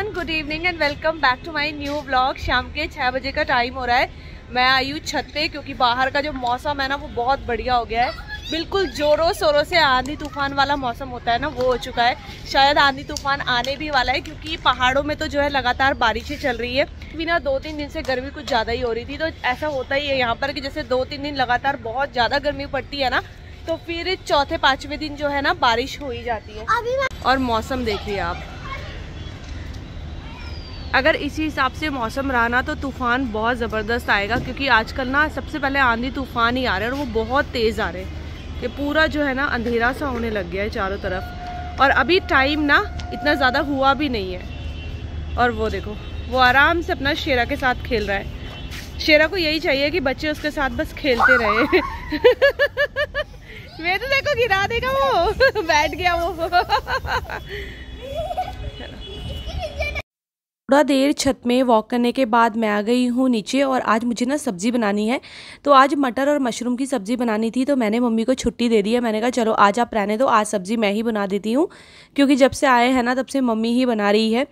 Everyone good evening and welcome back to my new vlog शाम के छः बजे का टाइम हो रहा है मैं आई हूँ छत पे क्योंकि बाहर का जो मौसम है ना वो बहुत बढ़िया हो गया है बिल्कुल जोरों शोरों से आंधी तूफान वाला मौसम होता है ना वो हो चुका है शायद आंधी तूफान आने भी वाला है क्योंकि पहाड़ों में तो जो है लगातार बारिश चल रही है बिना दो तीन दिन से गर्मी कुछ ज़्यादा ही हो रही थी तो ऐसा होता ही है यहाँ पर कि जैसे दो तीन दिन लगातार बहुत ज़्यादा गर्मी पड़ती है ना तो फिर चौथे पाँचवें दिन जो है ना बारिश हो ही जाती है और मौसम देखिए आप अगर इसी हिसाब से मौसम रहा ना तो तूफ़ान बहुत ज़बरदस्त आएगा क्योंकि आजकल ना सबसे पहले आंधी तूफ़ान ही आ रहे हैं और वो बहुत तेज़ आ रहे हैं ये पूरा जो है ना अंधेरा सा होने लग गया है चारों तरफ और अभी टाइम ना इतना ज़्यादा हुआ भी नहीं है और वो देखो वो आराम से अपना शेरा के साथ खेल रहा है शेरा को यही चाहिए कि बच्चे उसके साथ बस खेलते रहे मैं तो देखो गिरा देगा वो बैठ गया वो थोड़ा देर छत में वॉक करने के बाद मैं आ गई हूँ नीचे और आज मुझे ना सब्ज़ी बनानी है तो आज मटर और मशरूम की सब्ज़ी बनानी थी तो मैंने मम्मी को छुट्टी दे दी है मैंने कहा चलो आज आप रहने दो आज सब्ज़ी मैं ही बना देती हूँ क्योंकि जब से आए हैं ना तब से मम्मी ही बना रही है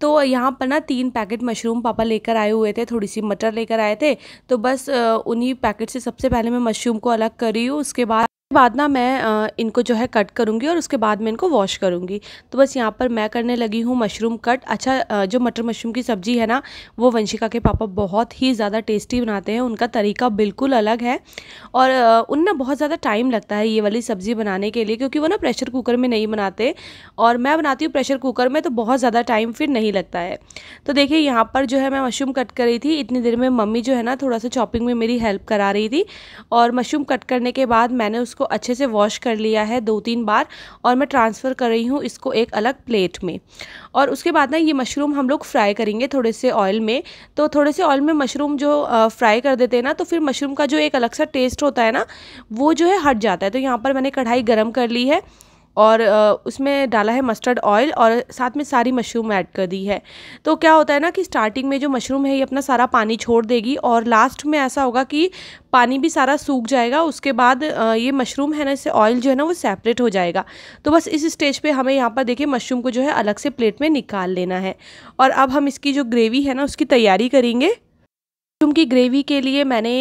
तो यहाँ पर ना तीन पैकेट मशरूम पापा लेकर आए हुए थे थोड़ी सी मटर लेकर आए थे तो बस उन्हीं पैकेट से सबसे पहले मैं मशरूम को अलग कर रही हूँ उसके बाद बाद ना मैं इनको जो है कट करूँगी और उसके बाद मैं इनको वॉश करूँगी तो बस यहाँ पर मैं करने लगी हूँ मशरूम कट अच्छा जो मटर मशरूम की सब्ज़ी है ना वो वंशिका के पापा बहुत ही ज़्यादा टेस्टी बनाते हैं उनका तरीका बिल्कुल अलग है और उन ना बहुत ज़्यादा टाइम लगता है ये वाली सब्ज़ी बनाने के लिए क्योंकि वो ना प्रेशर कुकर में नहीं बनाते और मैं बनाती हूँ प्रेशर कुकर में तो बहुत ज़्यादा टाइम फिर नहीं लगता है तो देखिए यहाँ पर जो है मैं मशरूम कट कर रही थी इतनी देर में मम्मी जो है ना थोड़ा सा चॉपिंग में मेरी हेल्प करा रही थी और मशरूम कट करने के बाद मैंने उसको इसको अच्छे से वॉश कर लिया है दो तीन बार और मैं ट्रांसफ़र कर रही हूँ इसको एक अलग प्लेट में और उसके बाद ना ये मशरूम हम लोग फ्राई करेंगे थोड़े से ऑयल में तो थोड़े से ऑयल में मशरूम जो फ्राई कर देते हैं ना तो फिर मशरूम का जो एक अलग सा टेस्ट होता है ना वो जो है हट जाता है तो यहाँ पर मैंने कढ़ाई गर्म कर ली है और उसमें डाला है मस्टर्ड ऑयल और साथ में सारी मशरूम ऐड कर दी है तो क्या होता है ना कि स्टार्टिंग में जो मशरूम है ये अपना सारा पानी छोड़ देगी और लास्ट में ऐसा होगा कि पानी भी सारा सूख जाएगा उसके बाद ये मशरूम है ना इससे ऑयल जो है ना वो सेपरेट हो जाएगा तो बस इस स्टेज पे हमें यहाँ पर देखिए मशरूम को जो है अलग से प्लेट में निकाल लेना है और अब हम इसकी जो ग्रेवी है ना उसकी तैयारी करेंगे मशरूम की ग्रेवी के लिए मैंने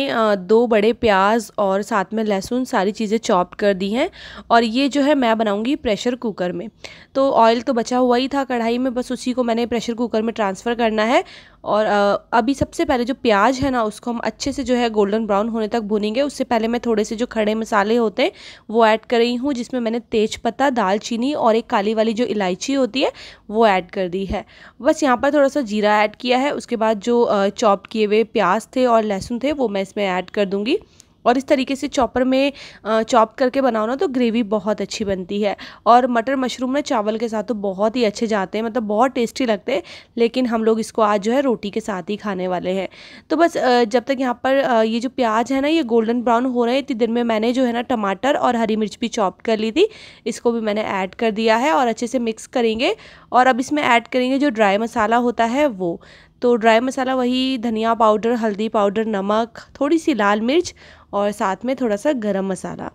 दो बड़े प्याज और साथ में लहसुन सारी चीज़ें चॉप कर दी हैं और ये जो है मैं बनाऊंगी प्रेशर कुकर में तो ऑयल तो बचा हुआ ही था कढ़ाई में बस उसी को मैंने प्रेशर कुकर में ट्रांसफ़र करना है और अभी सबसे पहले जो प्याज है ना उसको हम अच्छे से जो है गोल्डन ब्राउन होने तक भूनेंगे उससे पहले मैं थोड़े से जो खड़े मसाले होते हैं वो ऐड कर रही हूँ जिसमें मैंने तेज़पत्ता दालचीनी और एक काली वाली जो इलायची होती है वो ऐड कर दी है बस यहाँ पर थोड़ा सा जीरा ऐड किया है उसके बाद जो चॉप किए हुए प्याज थे और लहसुन थे वो मैं इसमें ऐड कर दूँगी और इस तरीके से चॉपर में चॉप करके बनाओ ना तो ग्रेवी बहुत अच्छी बनती है और मटर मशरूम ना चावल के साथ तो बहुत ही अच्छे जाते हैं मतलब बहुत टेस्टी लगते हैं लेकिन हम लोग इसको आज जो है रोटी के साथ ही खाने वाले हैं तो बस जब तक यहाँ पर ये जो प्याज है ना ये गोल्डन ब्राउन हो रहे हैं इतनी देर में मैंने जो है ना टमाटर और हरी मिर्च भी चॉप कर ली थी इसको भी मैंने ऐड कर दिया है और अच्छे से मिक्स करेंगे और अब इसमें ऐड करेंगे जो ड्राई मसाला होता है वो तो ड्राई मसाला वही धनिया पाउडर हल्दी पाउडर नमक थोड़ी सी लाल मिर्च और साथ में थोड़ा सा गरम मसाला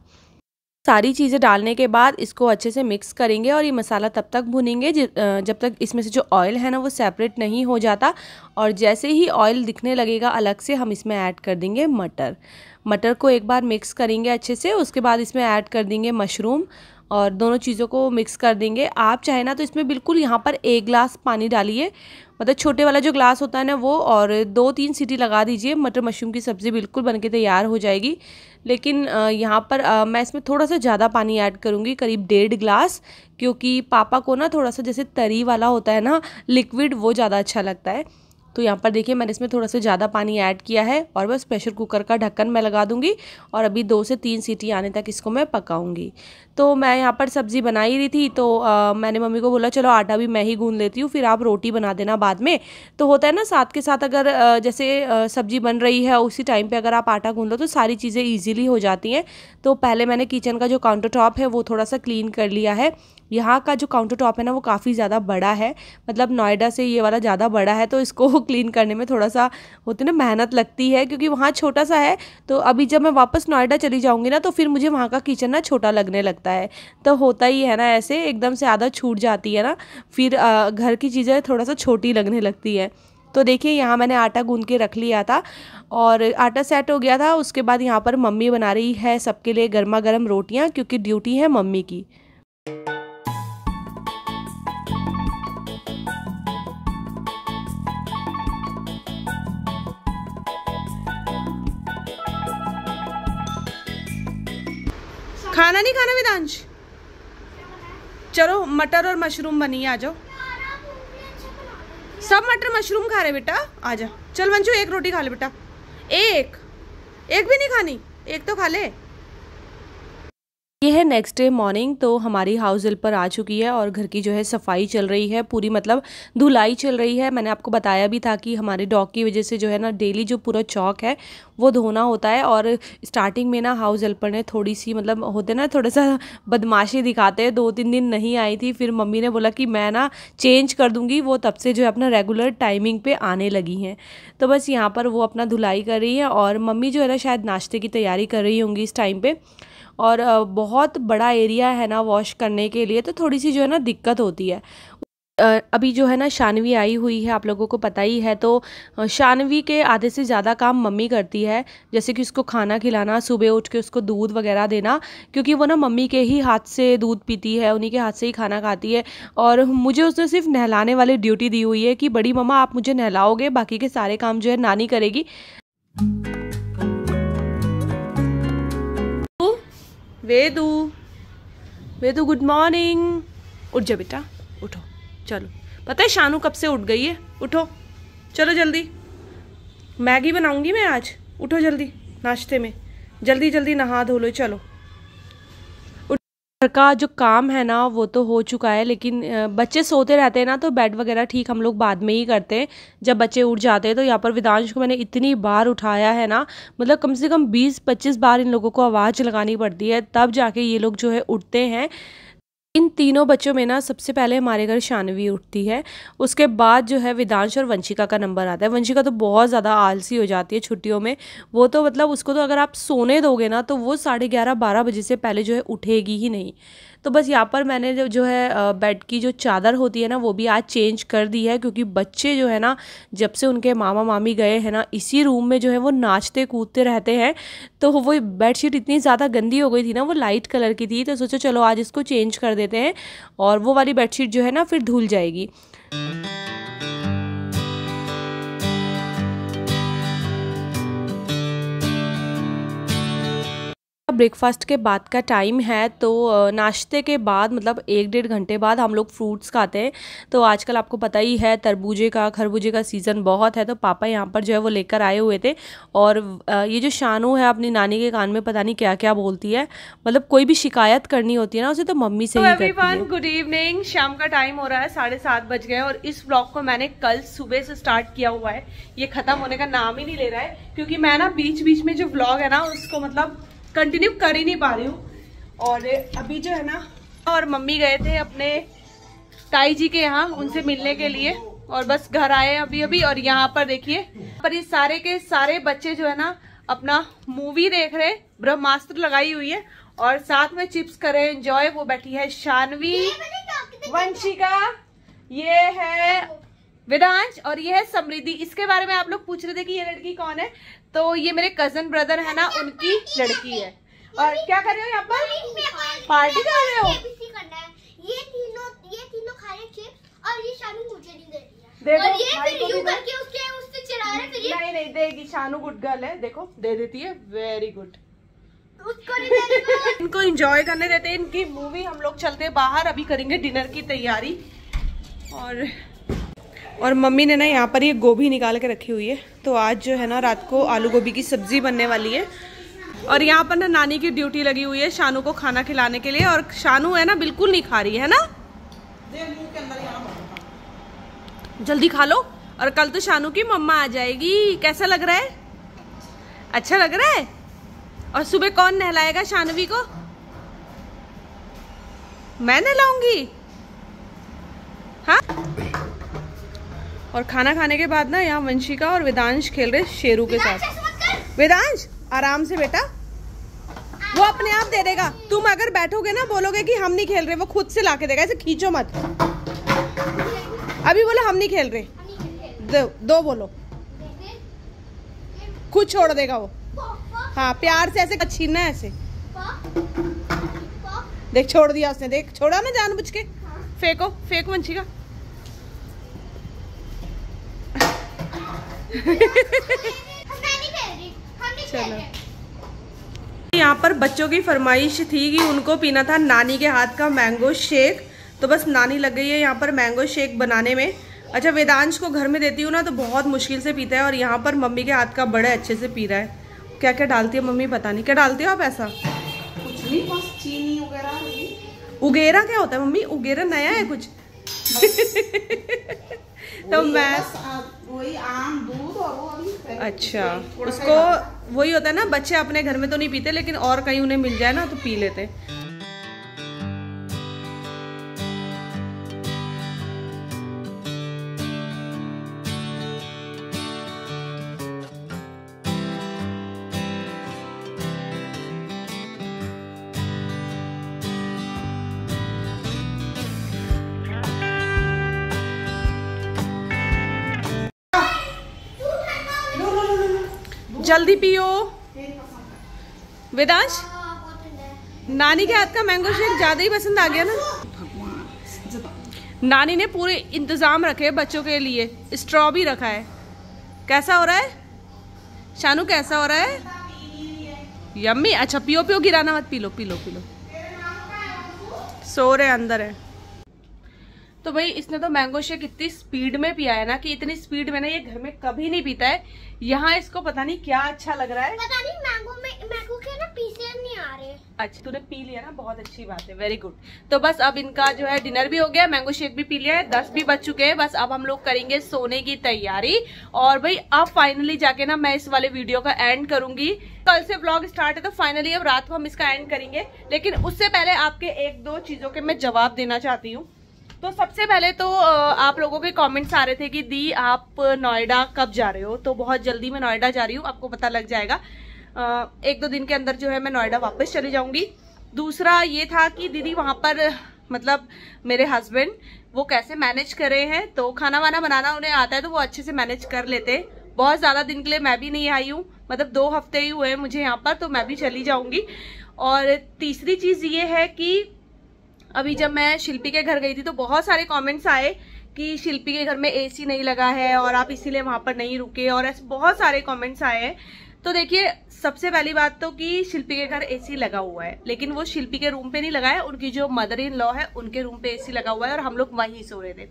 सारी चीज़ें डालने के बाद इसको अच्छे से मिक्स करेंगे और ये मसाला तब तक भुनेंगे जब तक इसमें से जो ऑयल है ना वो सेपरेट नहीं हो जाता और जैसे ही ऑयल दिखने लगेगा अलग से हम इसमें ऐड कर देंगे मटर मटर को एक बार मिक्स करेंगे अच्छे से उसके बाद इसमें ऐड कर देंगे मशरूम और दोनों चीज़ों को मिक्स कर देंगे आप चाहे ना तो इसमें बिल्कुल यहाँ पर एक ग्लास पानी डालिए मतलब छोटे वाला जो ग्लास होता है ना वो और दो तीन सीटी लगा दीजिए मटर मशरूम की सब्ज़ी बिल्कुल बन के तैयार हो जाएगी लेकिन यहाँ पर मैं इसमें थोड़ा सा ज़्यादा पानी ऐड करूँगी करीब डेढ़ ग्लास क्योंकि पापा को ना थोड़ा सा जैसे तरी वाला होता है ना लिक्विड वो ज़्यादा अच्छा लगता है तो यहाँ पर देखिए मैंने इसमें थोड़ा सा ज़्यादा पानी ऐड किया है और बस प्रेशर कुकर का ढक्कन मैं लगा दूँगी और अभी दो से तीन सीटी आने तक इसको मैं पकाऊँगी तो मैं यहाँ पर सब्ज़ी बना ही रही थी तो आ, मैंने मम्मी को बोला चलो आटा भी मैं ही गूँध लेती हूँ फिर आप रोटी बना देना बाद में तो होता है ना साथ के साथ अगर जैसे सब्ज़ी बन रही है उसी टाइम पर अगर आप आटा गूँध लो तो सारी चीज़ें ईजिली हो जाती हैं तो पहले मैंने किचन का जो काउंटर टॉप है वो थोड़ा सा क्लीन कर लिया है यहाँ का जो काउंटर टॉप है ना वो काफ़ी ज़्यादा बड़ा है मतलब नोएडा से ये वाला ज़्यादा बड़ा है तो इसको क्लीन करने में थोड़ा सा होती ना मेहनत लगती है क्योंकि वहाँ छोटा सा है तो अभी जब मैं वापस नोएडा चली जाऊँगी ना तो फिर मुझे वहाँ का किचन ना छोटा लगने लगता है तो होता ही है ना ऐसे एकदम से आधा छूट जाती है ना फिर घर की चीज़ें थोड़ा सा छोटी लगने लगती है तो देखिए यहाँ मैंने आटा गूंद के रख लिया था और आटा सेट हो गया था उसके बाद यहाँ पर मम्मी बना रही है सबके लिए गर्मा गर्म रोटियाँ क्योंकि ड्यूटी है मम्मी की खाना नहीं खाना वेदांश चलो मटर और मशरूम बनी आ जाओ सब मटर मशरूम खा रहे बेटा आ जा चल मंजू एक रोटी खा ले बेटा एक एक भी नहीं खानी एक तो खा ले ये है नेक्स्ट डे मॉर्निंग तो हमारी हाउस हेल्प पर आ चुकी है और घर की जो है सफाई चल रही है पूरी मतलब धुलाई चल रही है मैंने आपको बताया भी था कि हमारे डॉग की वजह से जो है ना डेली जो पूरा चौक है वो धोना होता है और स्टार्टिंग में ना हाउस हेल्पर ने थोड़ी सी मतलब होते ना थोड़ा सा बदमाशी दिखाते हैं दो तीन दिन नहीं आई थी फिर मम्मी ने बोला कि मैं ना चेंज कर दूँगी वो तब से जो है अपना रेगुलर टाइमिंग पर आने लगी हैं तो बस यहाँ पर वो अपना धुलाई कर रही है और मम्मी जो है ना शायद नाश्ते की तैयारी कर रही होंगी इस टाइम पर और बहुत बड़ा एरिया है ना वॉश करने के लिए तो थोड़ी सी जो है ना दिक्कत होती है अभी जो है ना शानवी आई हुई है आप लोगों को पता ही है तो शानवी के आधे से ज़्यादा काम मम्मी करती है जैसे कि उसको खाना खिलाना सुबह उठ के उसको दूध वगैरह देना क्योंकि वो ना मम्मी के ही हाथ से दूध पीती है उन्हीं के हाथ से ही खाना खाती है और मुझे उसने सिर्फ नहलाने वाली ड्यूटी दी हुई है कि बड़ी मम्मा आप मुझे नहलाओगे बाकी के सारे काम जो है नानी करेगी वेदू वेदू गुड मॉर्निंग उठ जा बेटा उठो चलो पता है शानू कब से उठ गई है उठो चलो जल्दी मैगी बनाऊंगी मैं आज उठो जल्दी नाश्ते में जल्दी जल्दी नहा धो लो चलो घर का जो काम है ना वो तो हो चुका है लेकिन बच्चे सोते रहते हैं ना तो बेड वगैरह ठीक हम लोग बाद में ही करते हैं जब बच्चे उठ जाते हैं तो यहाँ पर विदांश को मैंने इतनी बार उठाया है ना मतलब कम से कम बीस पच्चीस बार इन लोगों को आवाज़ लगानी पड़ती है तब जाके ये लोग जो है उठते हैं इन तीनों बच्चों में ना सबसे पहले हमारे घर शानवी उठती है उसके बाद जो है विदांश और वंशिका का नंबर आता है वंशिका तो बहुत ज़्यादा आलसी हो जाती है छुट्टियों में वो तो मतलब उसको तो अगर आप सोने दोगे ना तो वो साढ़े ग्यारह बारह बजे से पहले जो है उठेगी ही नहीं तो बस यहाँ पर मैंने जो जो है बेड की जो चादर होती है ना वो भी आज चेंज कर दी है क्योंकि बच्चे जो है ना जब से उनके मामा मामी गए हैं ना इसी रूम में जो है वो नाचते कूदते रहते हैं तो वो बेडशीट इतनी ज़्यादा गंदी हो गई थी ना वो लाइट कलर की थी तो सोचो चलो आज इसको चेंज कर देते हैं और वो वाली बेडशीट जो है ना फिर धुल जाएगी ब्रेकफास्ट के बाद का टाइम है तो नाश्ते के बाद मतलब एक डेढ़ घंटे बाद हम लोग फ्रूट्स खाते हैं तो आजकल आपको पता ही है तरबूजे का खरबूजे का सीज़न बहुत है तो पापा यहाँ पर जो है वो लेकर आए हुए थे और ये जो शानू है अपनी नानी के कान में पता नहीं क्या क्या बोलती है मतलब कोई भी शिकायत करनी होती है ना उसे तो मम्मी से गुड तो इवनिंग शाम का टाइम हो रहा है साढ़े सात बज गए और इस ब्लॉग को मैंने कल सुबह से स्टार्ट किया हुआ है ये खत्म होने का नाम ही नहीं ले रहा है क्योंकि मैं ना बीच बीच में जो ब्लॉग है ना उसको मतलब कंटिन्यू कर ही नहीं पा रही हूँ और अभी जो है ना और मम्मी गए थे अपने ताई जी के यहाँ उनसे मिलने के लिए और बस घर आए अभी अभी और यहाँ पर देखिए पर ये सारे के सारे बच्चे जो है ना अपना मूवी देख रहे ब्रह्मास्त्र लगाई हुई है और साथ में चिप्स कर रहे एंजॉय वो बैठी है शानवी वंशिका ये है वेदांश और ये है समृद्धि इसके बारे में आप लोग पूछ रहे थे कि ये लड़की कौन है तो ये मेरे कजन ब्रदर है ना उनकी लड़की है और क्या कर रहे हो यहाँ पर पार्टी कर रहे हो देखो ये नहीं फिर यू करके उसके उससे चिढ़ा रहे फिर नहीं नहीं देगी शानू गुड गर्ल है देखो दे देती है वेरी गुड इनको एंजॉय करने देते हैं इनकी मूवी हम लोग चलते हैं बाहर अभी करेंगे डिनर की तैयारी और और मम्मी ने ना यहाँ पर ये गोभी निकाल के रखी हुई है तो आज जो है ना रात को आलू गोभी की सब्जी बनने वाली है और यहाँ पर ना नानी की ड्यूटी लगी हुई है शानू को खाना खिलाने के लिए और शानू है ना बिल्कुल नहीं खा रही है ना जल्दी खा लो और कल तो शानू की मम्मा आ जाएगी कैसा लग रहा है अच्छा लग रहा है और सुबह कौन नहलाएगा शानवी को मैं नहलाऊंगी हाँ और खाना खाने के बाद ना यहाँ वंशिका और वेदांश खेल रहे शेरू के साथ वेदांश आराम से बेटा वो अपने आप दे देगा तुम अगर बैठोगे ना बोलोगे कि हम नहीं खेल रहे वो खुद से ला के देगा ऐसे खींचो मत अभी बोलो हम नहीं खेल रहे दो, दो बोलो खुद छोड़ देगा वो हाँ प्यार से ऐसे छीनना है ऐसे देख छोड़ दिया उसने देख छोड़ा ना जानबूझ के हाँ। फेंको फेंक वंशिका चलो यहाँ पर बच्चों की फरमाइश थी कि उनको पीना था नानी के हाथ का मैंगो शेक तो बस नानी लग गई है यहाँ पर मैंगो शेक बनाने में अच्छा वेदांश को घर में देती हूँ ना तो बहुत मुश्किल से पीता है और यहाँ पर मम्मी के हाथ का बड़े अच्छे से पी रहा है क्या क्या डालती है मम्मी पता नहीं क्या डालती हो आप ऐसा कुछ नहीं बस चीनी वगैरह उगेरा क्या होता है मम्मी उगेरा नया है कुछ तो मैं वही आम दूध और वो अभी अच्छा उसको वही होता है ना बच्चे अपने घर में तो नहीं पीते लेकिन और कहीं उन्हें मिल जाए ना तो पी लेते जल्दी पियो वेदांश हाँ, हाँ, तो नानी के हाथ का मैंगो शेक हाँ। ज़्यादा ही पसंद आ गया ना नानी ने पूरे इंतज़ाम रखे बच्चों के लिए स्ट्रॉ भी रखा है कैसा हो रहा है शानू कैसा हो रहा है यम्मी अच्छा पियो पियो गिराना मत पी लो पी लो पी लो सो रहे अंदर है तो भाई इसने तो मैंगो शेक इतनी स्पीड में पिया है ना कि इतनी स्पीड में ना ये घर में कभी नहीं पीता है यहाँ इसको पता नहीं क्या अच्छा लग रहा है पता नहीं मैंगो में मैंगो के ना पीसे नहीं आ रहे अच्छा तूने पी लिया ना बहुत अच्छी बात है वेरी गुड तो बस अब इनका जो है डिनर भी हो गया मैंगो शेक भी पी लिया है दस भी बज चुके हैं बस अब हम लोग करेंगे सोने की तैयारी और भाई अब फाइनली जाके ना मैं इस वाले वीडियो का एंड करूंगी कल से ब्लॉग स्टार्ट है तो फाइनली अब रात को हम इसका एंड करेंगे लेकिन उससे पहले आपके एक दो चीजों के मैं जवाब देना चाहती हूँ तो सबसे पहले तो आप लोगों के कमेंट्स आ रहे थे कि दी आप नोएडा कब जा रहे हो तो बहुत जल्दी मैं नोएडा जा रही हूँ आपको पता लग जाएगा एक दो दिन के अंदर जो है मैं नोएडा वापस चली जाऊँगी दूसरा ये था कि दीदी वहाँ पर मतलब मेरे हस्बैंड वो कैसे मैनेज करे हैं तो खाना वाना बनाना उन्हें आता है तो वो अच्छे से मैनेज कर लेते बहुत ज़्यादा दिन के लिए मैं भी नहीं आई हूँ मतलब दो हफ्ते ही हुए हैं मुझे यहाँ पर तो मैं भी चली जाऊँगी और तीसरी चीज़ ये है कि अभी जब मैं शिल्पी के घर गई थी तो बहुत सारे कमेंट्स आए कि शिल्पी के घर में एसी नहीं लगा है और आप इसीलिए वहाँ पर नहीं रुके और ऐसे बहुत सारे कमेंट्स आए हैं तो देखिए सबसे पहली बात तो कि शिल्पी के घर एसी लगा हुआ है लेकिन वो शिल्पी के रूम पे नहीं लगा है उनकी जो मदर इन लॉ है उनके रूम पे एसी लगा हुआ है और हम लोग वहीं सो रहे थे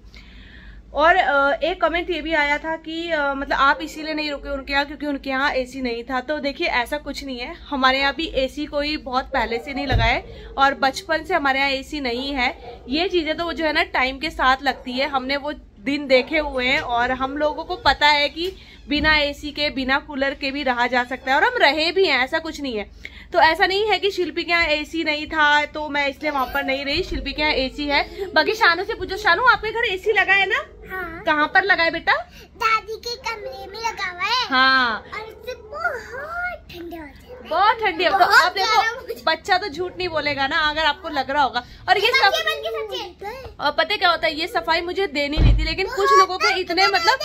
और एक कमेंट ये भी आया था कि मतलब आप इसीलिए नहीं रुके उनके यहाँ क्योंकि उनके यहाँ एसी नहीं था तो देखिए ऐसा कुछ नहीं है हमारे यहाँ भी एसी कोई बहुत पहले से नहीं लगा है और बचपन से हमारे यहाँ एसी नहीं है ये चीज़ें तो वो जो है ना टाइम के साथ लगती है हमने वो दिन देखे हुए हैं और हम लोगों को पता है कि बिना ए के बिना कूलर के भी रहा जा सकता है और हम रहे भी हैं ऐसा कुछ नहीं है तो ऐसा नहीं है कि शिल्पी के यहाँ ए नहीं था तो मैं इसलिए वहाँ पर नहीं रही शिल्पी के यहाँ ए है बाकी शानू से पूछो शानू आपके घर ए लगा है ना हाँ। कहाँ पर लगा है बेटा दादी के कमरे में लगा हुआ है हाँ और बहुत ठंडी होते हैं बहुत ठंडी देखो बच्चा तो झूठ नहीं बोलेगा ना अगर आपको लग रहा होगा और ये सब और पता क्या होता है ये सफाई मुझे देनी नहीं थी लेकिन कुछ लोगों को इतने मतलब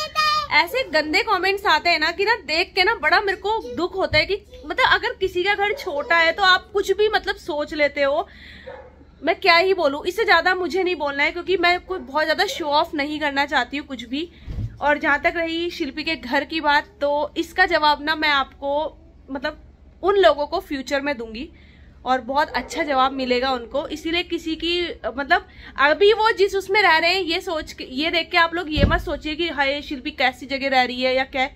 ऐसे गंदे कमेंट्स आते हैं ना कि ना देख के ना बड़ा मेरे को दुख होता है कि मतलब अगर किसी का घर छोटा है तो आप कुछ भी मतलब सोच लेते हो मैं क्या ही बोलूँ इससे ज़्यादा मुझे नहीं बोलना है क्योंकि मैं कोई बहुत ज़्यादा शो ऑफ नहीं करना चाहती हूँ कुछ भी और जहाँ तक रही शिल्पी के घर की बात तो इसका जवाब ना मैं आपको मतलब उन लोगों को फ्यूचर में दूंगी और बहुत अच्छा जवाब मिलेगा उनको इसीलिए किसी की मतलब अभी वो जिस उसमें रह रहे हैं ये सोच के ये देख के आप लोग ये मत सोचिए कि हाय शिल्पी कैसी जगह रह रही है या क्या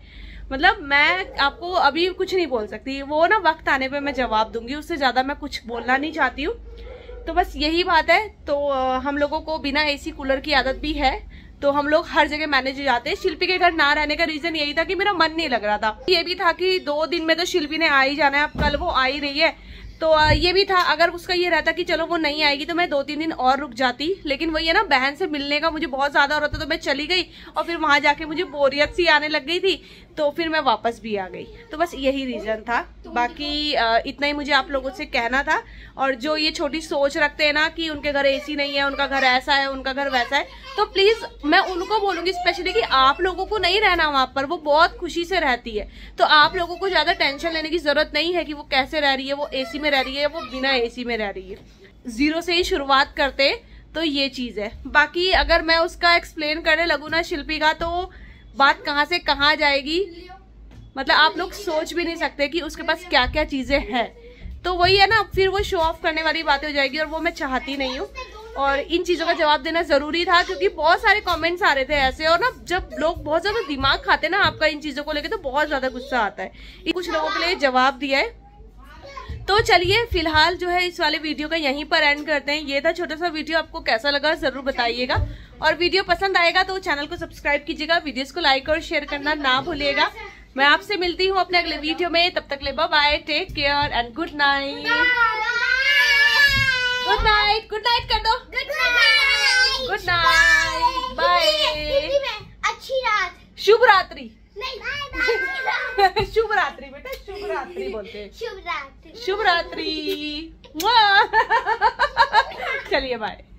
मतलब मैं आपको अभी कुछ नहीं बोल सकती वो ना वक्त आने पे मैं जवाब दूंगी उससे ज़्यादा मैं कुछ बोलना नहीं चाहती हूँ तो बस यही बात है तो हम लोगों को बिना एसी कूलर की आदत भी है तो हम लोग हर जगह मैनेज हो जाते हैं शिल्पी के घर ना रहने का रीजन यही था कि मेरा मन नहीं लग रहा था ये भी था कि दो दिन में तो शिल्पी ने आ ही जाना है अब कल वो आ ही रही है तो ये भी था अगर उसका ये रहता कि चलो वो नहीं आएगी तो मैं दो तीन दिन और रुक जाती लेकिन वही है ना बहन से मिलने का मुझे बहुत ज़्यादा हो रहा था तो मैं चली गई और फिर वहाँ जाके मुझे बोरियत सी आने लग गई थी तो फिर मैं वापस भी आ गई तो बस यही रीज़न था बाकी इतना ही मुझे आप लोगों से कहना था और जो ये छोटी सोच रखते हैं ना कि उनके घर ए नहीं है उनका घर ऐसा है उनका घर वैसा है तो प्लीज़ मैं उनको बोलूँगी स्पेशली कि आप लोगों को नहीं रहना वहाँ पर वो बहुत खुशी से रहती है तो आप लोगों को ज़्यादा टेंशन लेने की ज़रूरत नहीं है कि वो कैसे रह रही है वो ए में रह रही है वो बिना एसी में रह रही है ज़ीरो से ही शुरुआत करते तो ये चीज़ है बाकी अगर मैं उसका एक्सप्लेन करने लगूँ ना शिल्पी का तो बात कहाँ से कहाँ जाएगी मतलब आप लोग सोच भी नहीं सकते कि उसके पास क्या क्या चीज़ें हैं तो वही है ना फिर वो शो ऑफ करने वाली बातें हो जाएगी और वो मैं चाहती नहीं हूँ और इन चीज़ों का जवाब देना ज़रूरी था क्योंकि बहुत सारे कमेंट्स आ रहे थे ऐसे और ना जब लोग बहुत ज़्यादा दिमाग खाते ना आपका इन चीज़ों को लेके तो बहुत ज़्यादा गुस्सा आता है कुछ लोगों के लिए जवाब दिया है तो चलिए फिलहाल जो है इस वाले वीडियो का यहीं पर एंड करते हैं ये था छोटा सा वीडियो आपको कैसा लगा जरूर बताइएगा और वीडियो पसंद आएगा तो चैनल को सब्सक्राइब कीजिएगा वीडियोस को लाइक और शेयर करना ना भूलिएगा मैं आपसे मिलती हूँ अपने अगले वीडियो में तब तक ले bye take care and good night good night good night कर दो गुड नाइट बाय अच्छी रात शुभ रात्रि शुभ रात्रि बेटा शुभ रात्रि बोलते शुभ रात्रि शुभ रात्रि चलिए बाय